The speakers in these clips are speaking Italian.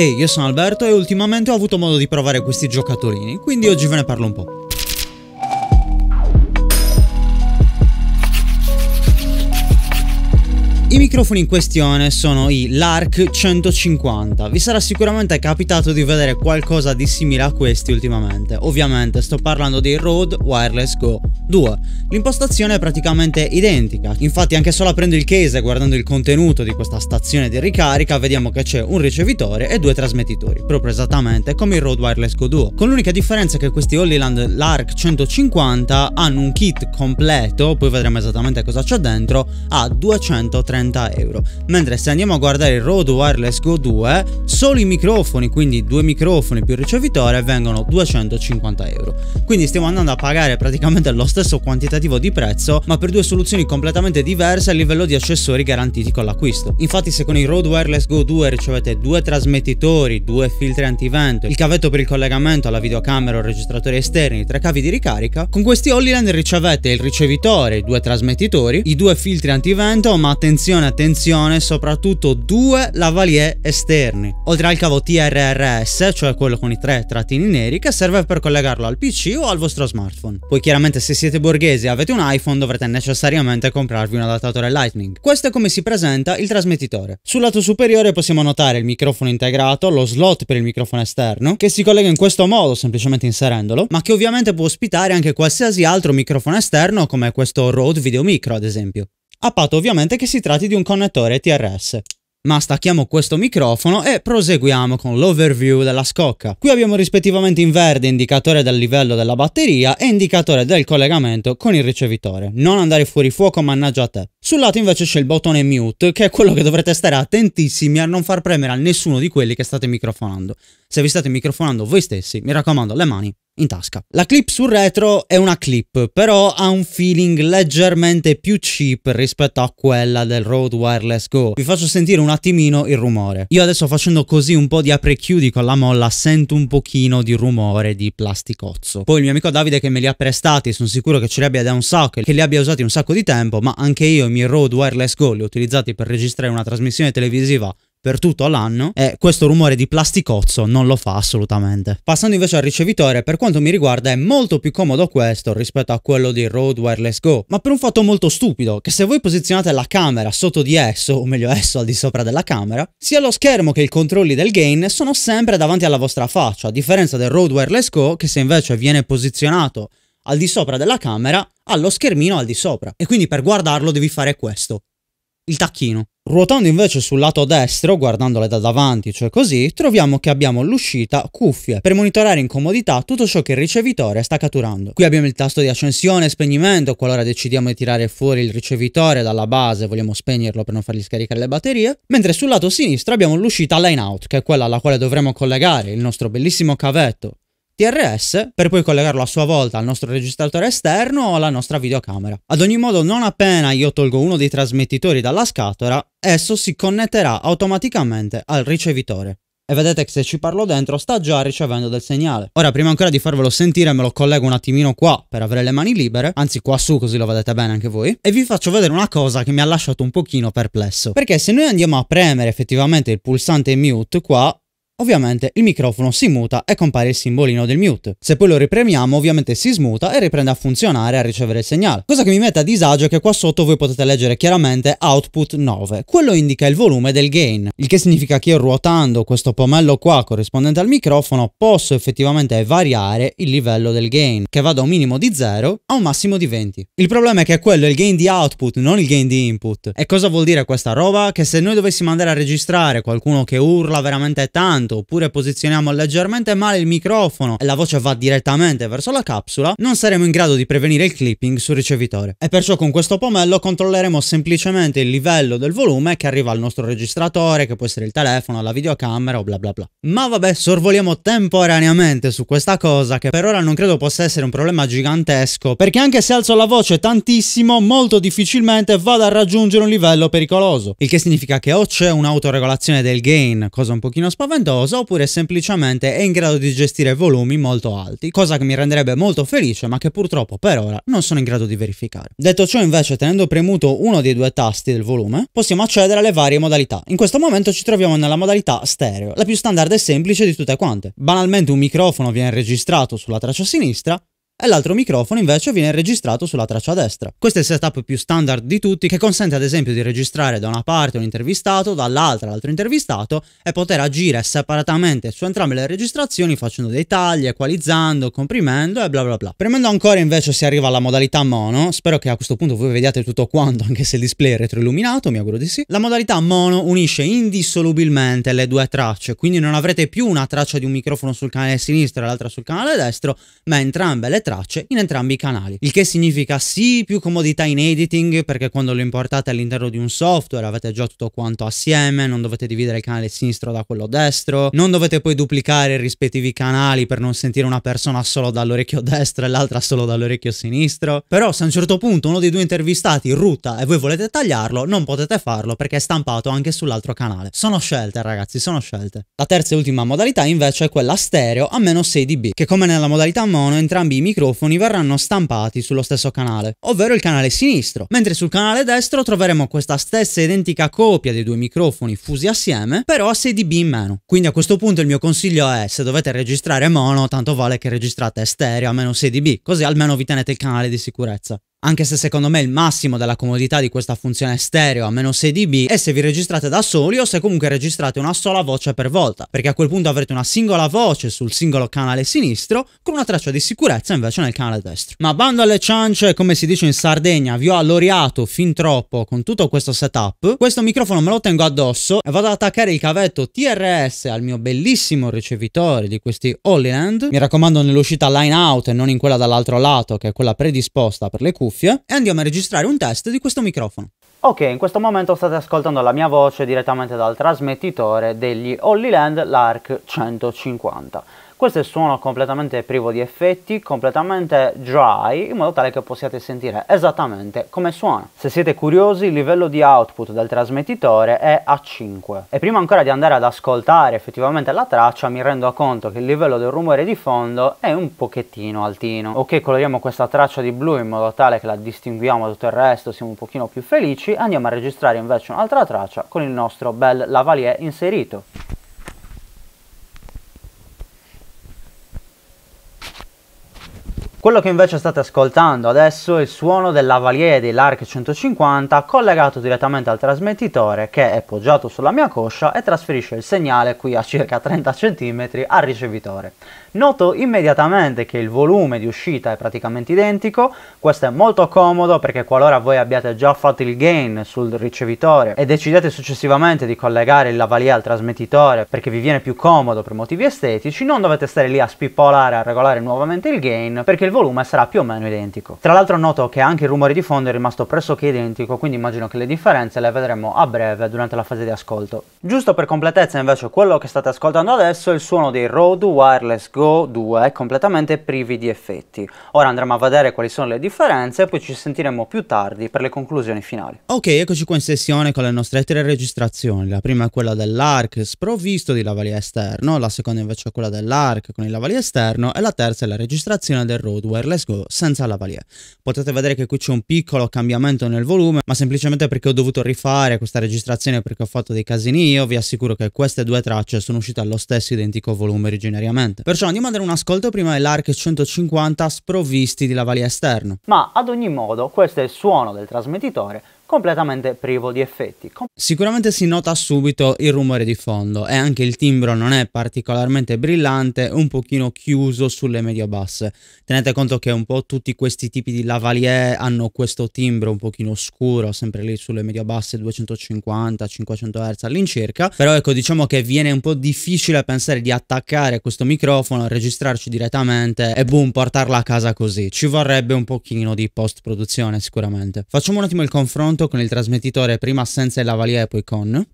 Ehi, hey, io sono Alberto e ultimamente ho avuto modo di provare questi giocattolini, quindi oggi ve ne parlo un po'. I microfoni in questione sono i Lark 150, vi sarà sicuramente capitato di vedere qualcosa di simile a questi ultimamente, ovviamente sto parlando dei Rode Wireless Go 2. L'impostazione è praticamente identica, infatti anche solo aprendo il case e guardando il contenuto di questa stazione di ricarica vediamo che c'è un ricevitore e due trasmettitori, proprio esattamente come il Rode Wireless Go 2, con l'unica differenza che questi Hollyland Lark 150 hanno un kit completo, poi vedremo esattamente cosa c'è dentro, a 230 30 euro. Mentre se andiamo a guardare il Rode Wireless Go 2, solo i microfoni, quindi due microfoni più il ricevitore, vengono 250 euro. Quindi stiamo andando a pagare praticamente lo stesso quantitativo di prezzo, ma per due soluzioni completamente diverse a livello di accessori garantiti con l'acquisto. Infatti se con il Rode Wireless Go 2 ricevete due trasmettitori, due filtri antivento, il cavetto per il collegamento alla videocamera o registratori esterni, tre cavi di ricarica, con questi Hollyland ricevete il ricevitore, i due trasmettitori, i due filtri antivento, ma attenzione attenzione attenzione soprattutto due lavalier esterni, oltre al cavo TRRS, cioè quello con i tre trattini neri, che serve per collegarlo al PC o al vostro smartphone. Poi chiaramente se siete borghesi e avete un iPhone dovrete necessariamente comprarvi un adattatore Lightning. Questo è come si presenta il trasmettitore. Sul lato superiore possiamo notare il microfono integrato, lo slot per il microfono esterno, che si collega in questo modo semplicemente inserendolo, ma che ovviamente può ospitare anche qualsiasi altro microfono esterno come questo Rode Video Micro ad esempio a patto ovviamente che si tratti di un connettore TRS. Ma stacchiamo questo microfono e proseguiamo con l'overview della scocca. Qui abbiamo rispettivamente in verde indicatore del livello della batteria e indicatore del collegamento con il ricevitore. Non andare fuori fuoco, mannaggia a te. Sul lato invece c'è il bottone mute, che è quello che dovrete stare attentissimi a non far premere a nessuno di quelli che state microfonando. Se vi state microfonando voi stessi, mi raccomando, le mani in tasca. La clip sul retro è una clip, però ha un feeling leggermente più cheap rispetto a quella del Rode Wireless Go. Vi faccio sentire un attimino il rumore. Io adesso facendo così un po' di apri e chiudi con la molla sento un pochino di rumore di plasticozzo. Poi il mio amico Davide che me li ha prestati, sono sicuro che ce li abbia da un sacco, e che li abbia usati un sacco di tempo, ma anche io i miei Rode Wireless Go li ho utilizzati per registrare una trasmissione televisiva per tutto l'anno e questo rumore di plasticozzo non lo fa assolutamente. Passando invece al ricevitore, per quanto mi riguarda è molto più comodo questo rispetto a quello di Rode Wireless Go, ma per un fatto molto stupido, che se voi posizionate la camera sotto di esso, o meglio esso al di sopra della camera, sia lo schermo che i controlli del gain sono sempre davanti alla vostra faccia, a differenza del Rode Wireless Go che se invece viene posizionato al di sopra della camera, ha lo schermino al di sopra e quindi per guardarlo devi fare questo, il tacchino. Ruotando invece sul lato destro, guardandole da davanti, cioè così, troviamo che abbiamo l'uscita cuffie per monitorare in comodità tutto ciò che il ricevitore sta catturando. Qui abbiamo il tasto di accensione e spegnimento, qualora decidiamo di tirare fuori il ricevitore dalla base e vogliamo spegnerlo per non fargli scaricare le batterie, mentre sul lato sinistro abbiamo l'uscita line out, che è quella alla quale dovremo collegare il nostro bellissimo cavetto TRS per poi collegarlo a sua volta al nostro registratore esterno o alla nostra videocamera. Ad ogni modo non appena io tolgo uno dei trasmettitori dalla scatola, esso si connetterà automaticamente al ricevitore. E vedete che se ci parlo dentro sta già ricevendo del segnale. Ora prima ancora di farvelo sentire me lo collego un attimino qua per avere le mani libere, anzi qua su così lo vedete bene anche voi, e vi faccio vedere una cosa che mi ha lasciato un pochino perplesso. Perché se noi andiamo a premere effettivamente il pulsante mute qua, Ovviamente il microfono si muta e compare il simbolino del mute. Se poi lo ripremiamo ovviamente si smuta e riprende a funzionare e a ricevere il segnale. Cosa che mi mette a disagio è che qua sotto voi potete leggere chiaramente output 9. Quello indica il volume del gain, il che significa che io ruotando questo pomello qua corrispondente al microfono posso effettivamente variare il livello del gain, che va da un minimo di 0 a un massimo di 20. Il problema è che quello è il gain di output, non il gain di input. E cosa vuol dire questa roba? Che se noi dovessimo andare a registrare qualcuno che urla veramente tanto, tanto oppure posizioniamo leggermente male il microfono e la voce va direttamente verso la capsula, non saremo in grado di prevenire il clipping sul ricevitore. E perciò con questo pomello controlleremo semplicemente il livello del volume che arriva al nostro registratore, che può essere il telefono, la videocamera o bla bla bla. Ma vabbè, sorvoliamo temporaneamente su questa cosa che per ora non credo possa essere un problema gigantesco, perché anche se alzo la voce tantissimo, molto difficilmente vado a raggiungere un livello pericoloso. Il che significa che o c'è un'autoregolazione del gain, cosa un pochino spaventosa, noiosa oppure semplicemente è in grado di gestire volumi molto alti, cosa che mi renderebbe molto felice ma che purtroppo per ora non sono in grado di verificare. Detto ciò invece tenendo premuto uno dei due tasti del volume possiamo accedere alle varie modalità. In questo momento ci troviamo nella modalità stereo, la più standard e semplice di tutte quante. Banalmente un microfono viene registrato sulla traccia sinistra e l'altro microfono invece viene registrato sulla traccia destra. Questo è il setup più standard di tutti che consente ad esempio di registrare da una parte un intervistato, dall'altra l'altro intervistato e poter agire separatamente su entrambe le registrazioni facendo dei tagli, equalizzando, comprimendo e bla bla bla. Premendo ancora invece si arriva alla modalità mono, spero che a questo punto voi vediate tutto quanto anche se il display è retroilluminato, mi auguro di sì. La modalità mono unisce indissolubilmente le due tracce, quindi non avrete più una traccia di un microfono sul canale sinistro e l'altra sul canale destro, ma entrambe le tracce tracce in entrambi i canali, il che significa sì più comodità in editing perché quando lo importate all'interno di un software avete già tutto quanto assieme, non dovete dividere il canale sinistro da quello destro, non dovete poi duplicare i rispettivi canali per non sentire una persona solo dall'orecchio destro e l'altra solo dall'orecchio sinistro, però se a un certo punto uno dei due intervistati rutta e voi volete tagliarlo, non potete farlo perché è stampato anche sull'altro canale. Sono scelte ragazzi, sono scelte. La terza e ultima modalità invece è quella stereo a meno 6 dB, che come nella modalità mono entrambi i micro microfoni verranno stampati sullo stesso canale, ovvero il canale sinistro, mentre sul canale destro troveremo questa stessa identica copia dei due microfoni fusi assieme, però a 6 dB in meno. Quindi a questo punto il mio consiglio è, se dovete registrare mono, tanto vale che registrate stereo a meno 6 dB, così almeno vi tenete il canale di sicurezza anche se secondo me il massimo della comodità di questa funzione stereo a meno 6 dB è se vi registrate da soli o se comunque registrate una sola voce per volta, perché a quel punto avrete una singola voce sul singolo canale sinistro con una traccia di sicurezza invece nel canale destro. Ma bando alle ciance, come si dice in Sardegna, vi ho alloriato fin troppo con tutto questo setup, questo microfono me lo tengo addosso e vado ad attaccare il cavetto TRS al mio bellissimo ricevitore di questi Holland. Mi raccomando nell'uscita line out e non in quella dall'altro lato che è quella predisposta per le cure cuffie e andiamo a registrare un test di questo microfono. Ok, in questo momento state ascoltando la mia voce direttamente dal trasmettitore degli Hollyland Lark 150. Questo è il suono completamente privo di effetti, completamente dry, in modo tale che possiate sentire esattamente come suona. Se siete curiosi, il livello di output del trasmettitore è a 5. E prima ancora di andare ad ascoltare effettivamente la traccia, mi rendo conto che il livello del rumore di fondo è un pochettino altino. Ok, coloriamo questa traccia di blu in modo tale che la distinguiamo da tutto il resto, siamo un pochino più felici. Andiamo a registrare invece un'altra traccia con il nostro bel lavalier inserito. Quello che invece state ascoltando adesso è il suono della dell'ARC 150 collegato direttamente al trasmettitore che è poggiato sulla mia coscia e trasferisce il segnale qui a circa 30 cm al ricevitore. Noto immediatamente che il volume di uscita è praticamente identico, questo è molto comodo perché qualora voi abbiate già fatto il gain sul ricevitore e decidete successivamente di collegare il lavalier al trasmettitore perché vi viene più comodo per motivi estetici, non dovete stare lì a spippolare a regolare nuovamente il gain perché il volume volume sarà più o meno identico. Tra l'altro noto che anche il rumore di fondo è rimasto pressoché identico, quindi immagino che le differenze le vedremo a breve durante la fase di ascolto. Giusto per completezza invece quello che state ascoltando adesso è il suono dei Rode Wireless Go 2 completamente privi di effetti. Ora andremo a vedere quali sono le differenze e poi ci sentiremo più tardi per le conclusioni finali. Ok, eccoci qua in sessione con le nostre tre registrazioni. La prima è quella dell'ARC sprovvisto di lavalier esterno, la seconda invece è quella dell'ARC con il lavalier esterno e la terza è la registrazione del Rode wireless go senza lavalier. Potete vedere che qui c'è un piccolo cambiamento nel volume, ma semplicemente perché ho dovuto rifare questa registrazione perché ho fatto dei casini io, vi assicuro che queste due tracce sono uscite allo stesso identico volume originariamente. Perciò andiamo a dare un ascolto prima dell'ARC 150 sprovvisti di lavalier esterno. Ma ad ogni modo questo è il suono del trasmettitore completamente privo di effetti. Com- Sicuramente si nota subito il rumore di fondo e anche il timbro non è particolarmente brillante, un pochino chiuso sulle medio-basse. Tenete conto che un po' tutti questi tipi di lavalier hanno questo timbro un pochino scuro, sempre lì sulle medio-basse 250-500 Hz all'incirca, però ecco diciamo che viene un po' difficile pensare di attaccare questo microfono, registrarci direttamente e boom portarla a casa così. Ci vorrebbe un pochino di post-produzione sicuramente. Facciamo un attimo il confronto conto con il trasmettitore prima senza la valia e poi con,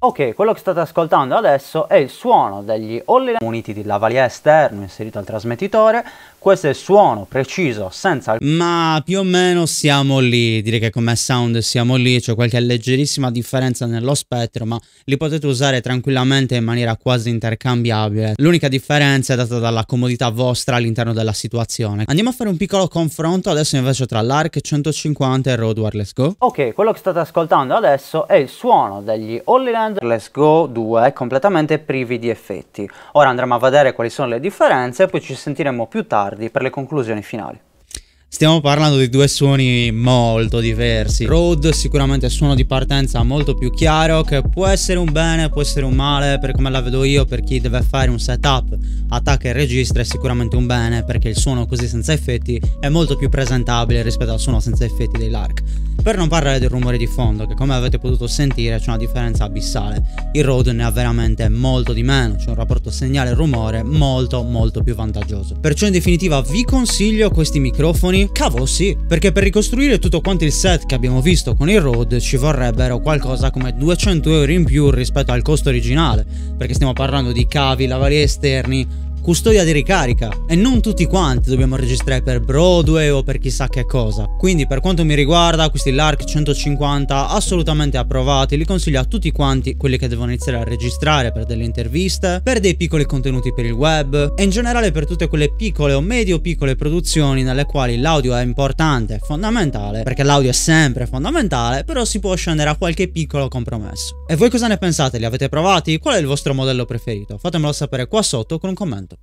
Ok, quello che state ascoltando adesso è il suono degli Holly muniti di lavalier esterno inserito al trasmettitore. Questo è il suono preciso, senza... Ma più o meno siamo lì, direi che come sound siamo lì, c'è cioè qualche leggerissima differenza nello spettro, ma li potete usare tranquillamente in maniera quasi intercambiabile. L'unica differenza è data dalla comodità vostra all'interno della situazione. Andiamo a fare un piccolo confronto adesso invece tra l'ARC 150 e il Road Wireless Go. Ok, quello che state ascoltando adesso è il suono degli Holy Holly Land, Let's Go 2 completamente privi di effetti. Ora andremo a vedere quali sono le differenze e poi ci sentiremo più tardi per le conclusioni finali. Stiamo parlando di due suoni molto diversi. Road sicuramente è suono di partenza molto più chiaro che può essere un bene, può essere un male, per come la vedo io, per chi deve fare un setup, attacca e registra è sicuramente un bene perché il suono così senza effetti è molto più presentabile rispetto al suono senza effetti dei LARC. Per non parlare del rumore di fondo, che come avete potuto sentire c'è una differenza abissale. Il Rode ne ha veramente molto di meno, c'è un rapporto segnale-rumore molto molto più vantaggioso. Perciò in definitiva vi consiglio questi microfoni? Cavolo sì, perché per ricostruire tutto quanto il set che abbiamo visto con il Rode ci vorrebbero qualcosa come 200 euro in più rispetto al costo originale, perché stiamo parlando di cavi, lavalier esterni, custodia di ricarica e non tutti quanti dobbiamo registrare per Broadway o per chissà che cosa. Quindi per quanto mi riguarda questi LARC 150 assolutamente approvati, li consiglio a tutti quanti quelli che devono iniziare a registrare per delle interviste, per dei piccoli contenuti per il web e in generale per tutte quelle piccole o medio piccole produzioni nelle quali l'audio è importante, fondamentale, perché l'audio è sempre fondamentale, però si può scendere a qualche piccolo compromesso. E voi cosa ne pensate? Li avete provati? Qual è il vostro modello preferito? Fatemelo sapere qua sotto con un commento.